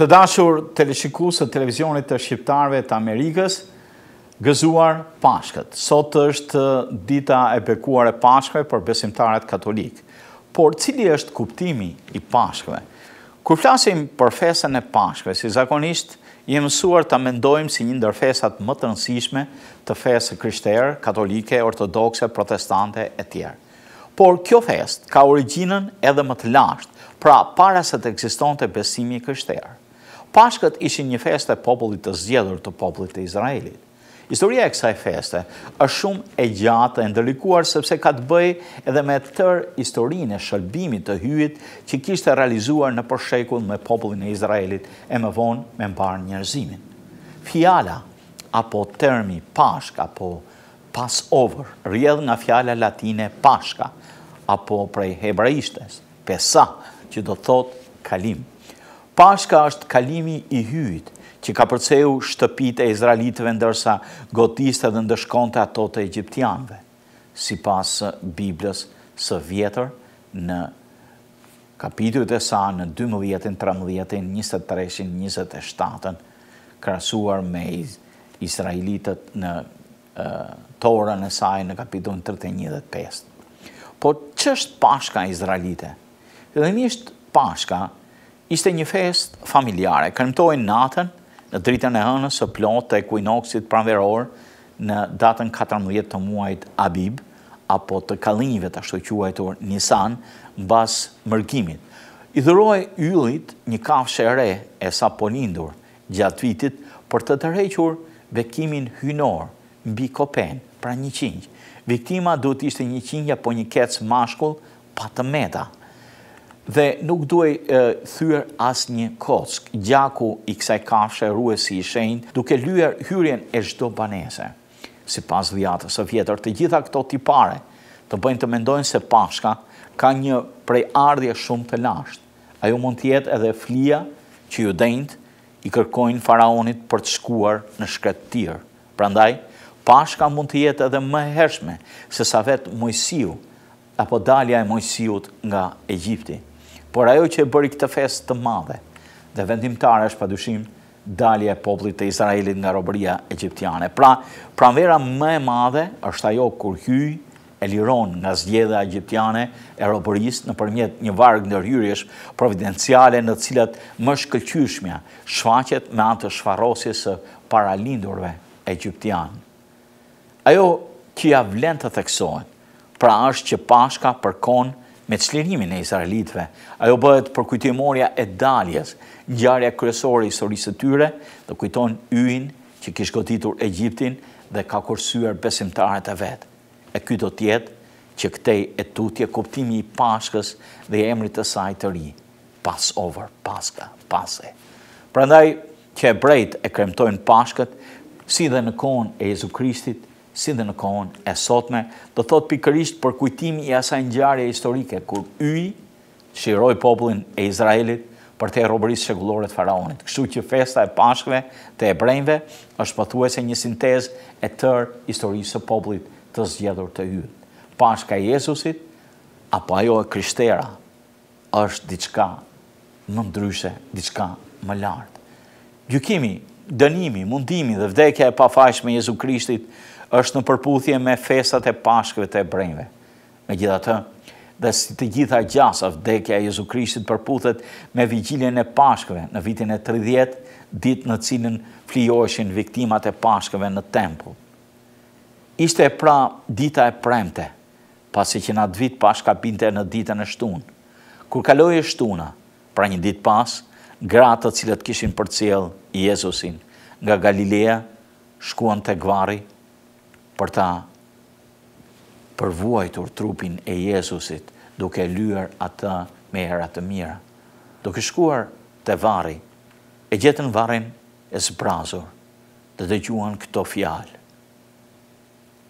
të dashur të të televizionit të shqiptarve të Amerikës, gëzuar pashkët. Sot është dita e bekuar e pashkëve për besimtarët katolikë. Por, cili është kuptimi i pashkëve? Kër flasim për fesën e pashkëve, si zakonisht, jemë suar të mendojmë si një ndërfesat më të nësishme të fesë kryshterë, katolike, ortodoxe, protestante e tjerë. Por, kjo fest ka originën edhe më të lashtë, pra para se të eksiston të besimi kryshterë. Pashkët ishin një feste popullit të zjedhur të popullit të Izraelit. Historia e kësaj feste është shumë e gjatë e ndërlikuar sepse ka të bëj edhe me tërë historinë e shëllbimit të hyjit që kishte realizuar në përshekull me popullin e Izraelit e më vonë me mbarë njërzimin. Fjala apo termi pashk apo pasover rjedh nga fjala latine pashka apo prej hebraishtes, pesa që do thot kalim. Pashka është kalimi i hyjt, që ka përceu shtëpit e Izraelitëve ndërsa gotiste dhe ndëshkonte ato të Egyptianve, si pas Biblës së vjetër në kapitut e sa në 12, 13, 23, 27, krasuar me Izraelitët në torën në saj në kapitun 31 dhe 5. po që është pashka Izraelite? Dhe njështë pashka Ishte një fest familjare, kërmtojnë natën në dritën e hënës së plot të kujnoksit pranveror në datën 14 të muajt Abib, apo të kalinjive të ashtu quajtur Nisan, mbas mërgimit. I dhëroj yllit një kafshë e re e sa ponindur gjatë vitit për të tërhequr vekimin hynor mbi kopen, pra një qingjë. Viktima du të ishte një qingja po një kecë mashkull pa të meta – dhe nuk duhej thyer asnjë kock. Gjaku i kësaj kafshe ruesi i shenjtë, duke lyer hyrjen e çdo banese. Sipas dhjatës së vjetër, të gjitha këto tipare të bëjnë të mendojnë se Pashka ka një prej ardhje shumë të lashtë. Ajo mund të jetë edhe flia që ju dëjnt i kërkojnë faraonit për të shkuar në shkretë tirë. Prandaj, Pashka mund të jetë edhe më hershme se sa vetë Mojsiu apo dalja e Mojsiut nga Egjipti por ajo që e bëri këtë fest të madhe, dhe vendimtare është pa dushim dalje e poplit të Izraelit nga robëria egyptiane. Pra, pranvera më e madhe është ajo kur hyj e liron nga zgjede egyptiane e robëris në përmjet një varg në providenciale në cilat më shkëllqyshmja shfaqet me antë shfarosis së paralindurve egyptian. Ajo që ja vlen të theksojnë, pra është që pashka përkonë me çlirimin e izraelitëve. Ajo bëhet për kujtimorja e daljes, ngjarja kryesore e historisë së tyre, do kujton yjin që kishte goditur Egjiptin dhe ka kursyer besimtarët e vet. E ky do të jetë që këtej e tutje kuptimi i Pashkës dhe e emrit të saj të ri, Passover, Paska, Pase. Prandaj që e brejt e kremtojnë Pashkët, si dhe në kohën e Jezu Kristit, si dhe në kohën e sotme, do thot pikërisht për kujtimi i asaj ngjarje historike kur yji shiroi popullin e Izraelit për të robërisë shekullore të faraonit. Kështu që festa e Pashkëve të hebrejve është pothuajse një sintezë e tërë historisë së popullit të zgjedhur të hyrë. Pashka e Jezusit apo ajo e krishtera është diçka më ndryshe, diçka më lart. Gjykimi, dënimi, mundimi dhe vdekja e pafajshme e Jezu Krishtit është në përputhje me festat e pashkëve të ebrejve. Me gjitha të, dhe si të gjitha gjasa vdekja e Jezu Krishtit përputhet me vigjiljen e pashkëve në vitin e 30, ditë në cilin flioshin viktimat e pashkëve në tempull. Ishte e pra dita e premte, pasi që në atë vit pashka binte në ditën e shtunë. Kur kaloi e shtuna, pra një dit pas, gratët të cilët kishin për cilë Jezusin, nga Galilea, shkuan të gvari, për ta përvuajtur trupin e Jezusit, duke lyër atë me herat të mira. Duke shkuar të vari, e gjetën varin e së prazur, dhe dhe gjuan këto fjalë.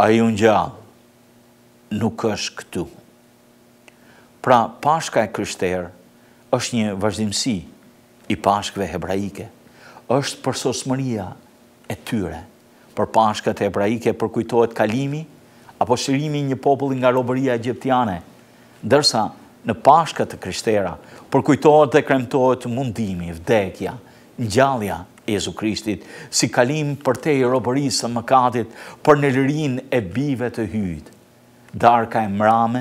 A ju në gjallë, nuk është këtu. Pra, pashka e kryshterë është një vazhdimësi i pashkve hebraike, është përsosmëria e tyre, për pashkët e ebraike përkujtohet kalimi apo shërimi një populli nga robëria egjiptiane, ndërsa në pashkët të krishtera përkujtohet dhe kremtojt mundimi, vdekja, ngjallja e Jezu Krishtit si kalim për te i robërisë së mëkatit për në lirin e bive të hyjt. Darka e mrame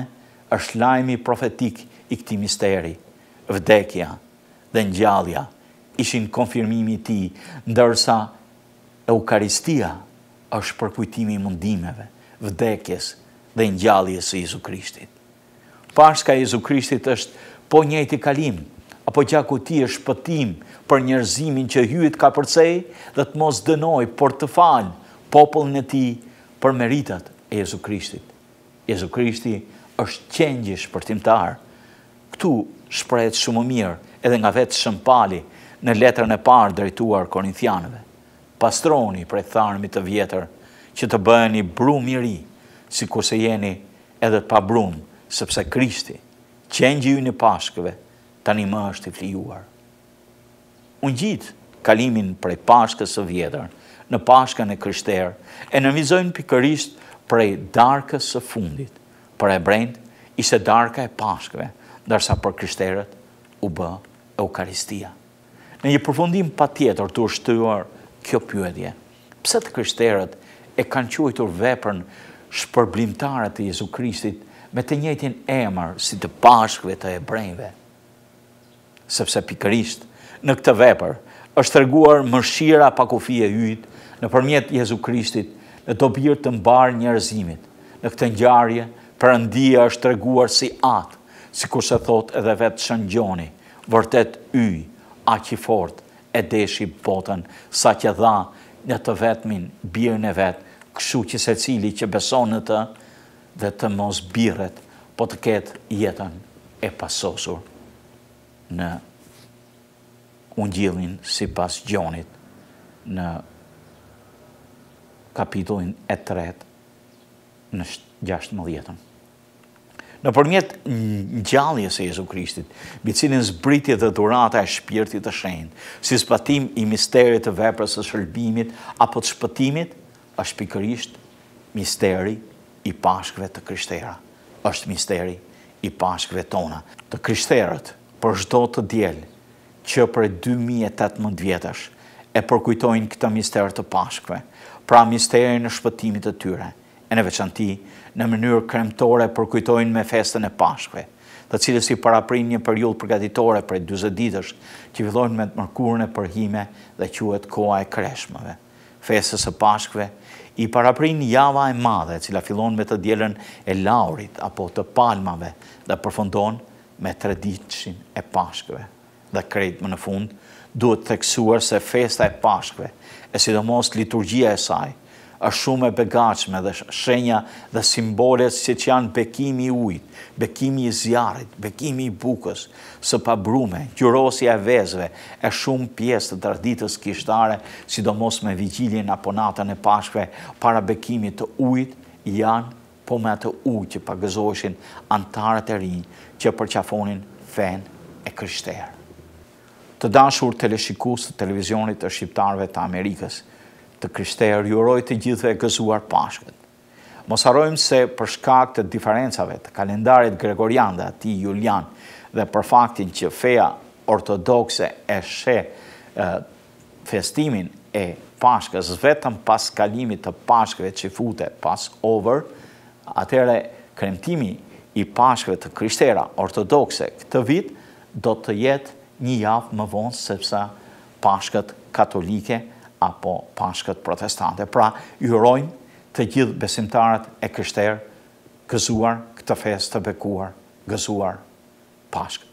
është lajmi profetik i këti misteri. Vdekja dhe ngjallja ishin konfirmimi ti, ndërsa nështë Eukaristia është përkujtimi i mundimeve, vdekjes dhe ngjalljes së Jezu Krishtit. Pashka e Jezu Krishtit është po njëjti kalim, apo gjaku ti është shpëtim për njerëzimin që hyjt ka përcej dhe të mos dënoj për të fal popullin e ti për meritat e Jezu Krishtit. Jezu Krishti është qengjë shpërtimtar. Këtu shprejt shumë mirë edhe nga vetë shëmpali në letrën e parë drejtuar Korinthianëve pastroni prej tharmit të vjetër, që të bëheni brumë i ri, si ku se jeni edhe të pa brumë, sëpse Kristi, qenjë ju një pashkëve, tani më është i flijuar. Unë gjitë kalimin prej pashkës së vjetër, në pashkën e kryshterë, e nëmizojnë pikërisht prej darkës së fundit, për e brend, se darka e pashkëve, dërsa për kryshterët u bë eukaristia. Në një përfundim pa tjetër të ushtuar, kjo pyetje. Pse të krishterët e kanë quajtur veprën shpërblimtarët të Jezu Krishtit me të njëjtin emër si të pashkve të hebrejve? Sepse pikërisht në këtë vepër është treguar mëshira pa kufi e në nëpërmjet Jezu Krishtit në të birë të mbar njerëzimit. Në këtë ngjarje Perëndia është treguar si atë, sikur se thot edhe vetë Shën Gjoni, vërtet yj, aq i fortë e deshi botën, sa që dha në të vetëmin, birën e vetë, këshu që se cili që besonë të dhe të mos birët, po të ketë jetën e pasosur në unë gjilin si pas gjonit në kapitullin e tret në gjashtë më djetën në përmjet gjallje se Jezu Krishtit, bi zbritit zbritje dhe durata e shpirtit të shenjë, si zbatim i misterit të veprës të shërbimit, apo të shpëtimit, është pikërisht misteri i pashkve të krishtera. është misteri i pashkve tona. Të krishterët, për shdo të djelë, që për 2018 vjetësh, e përkujtojnë këta mister të pashkve, pra misterin e shpëtimit të tyre, e në veçanti në mënyrë kremtore përkujtojnë me festën e pashkve, të cilës i paraprin një periull përgatitore për 20 ditësh që fillojnë me të mërkurën e përhime dhe quhet koha e kreshmëve. Festës e pashkve i paraprin java e madhe cila fillon me të djelen e laurit apo të palmave dhe përfondon me të redicin e pashkve. Dhe krejt më në fund, duhet theksuar se festa e pashkve, e sidomos liturgjia e saj, është shumë e begatshme dhe shenja dhe simbolet si që janë bekimi ujtë, bekimi i zjarit, bekimi i bukës, së pabrume, gjurosja e vezve, e shumë pjesë të traditës kishtare, sidomos me vigjilin apo natën e pashkve, para bekimi të ujtë, janë po me atë ujtë që pagëzoshin antarët e rinjë që përqafonin fen e kryshterë. Të dashur leshikus të televizionit të shqiptarve të Amerikës, të krishterë, ju uroj të gjithë gëzuar pashkët. Mos harojmë se për shkak të diferencave të kalendarit Gregorian dhe ati Julian dhe për faktin që feja ortodokse e she festimin e pashkës vetëm pas kalimit të pashkëve që fute pas over, atere kremtimi i pashkëve të krishtera ortodokse këtë vit do të jetë një javë më vonë sepse pashkët katolike nështë apo pashkët protestante. Pra, ju të gjithë besimtarët e kështerë, gëzuar këtë fest të bekuar, gëzuar pashkët.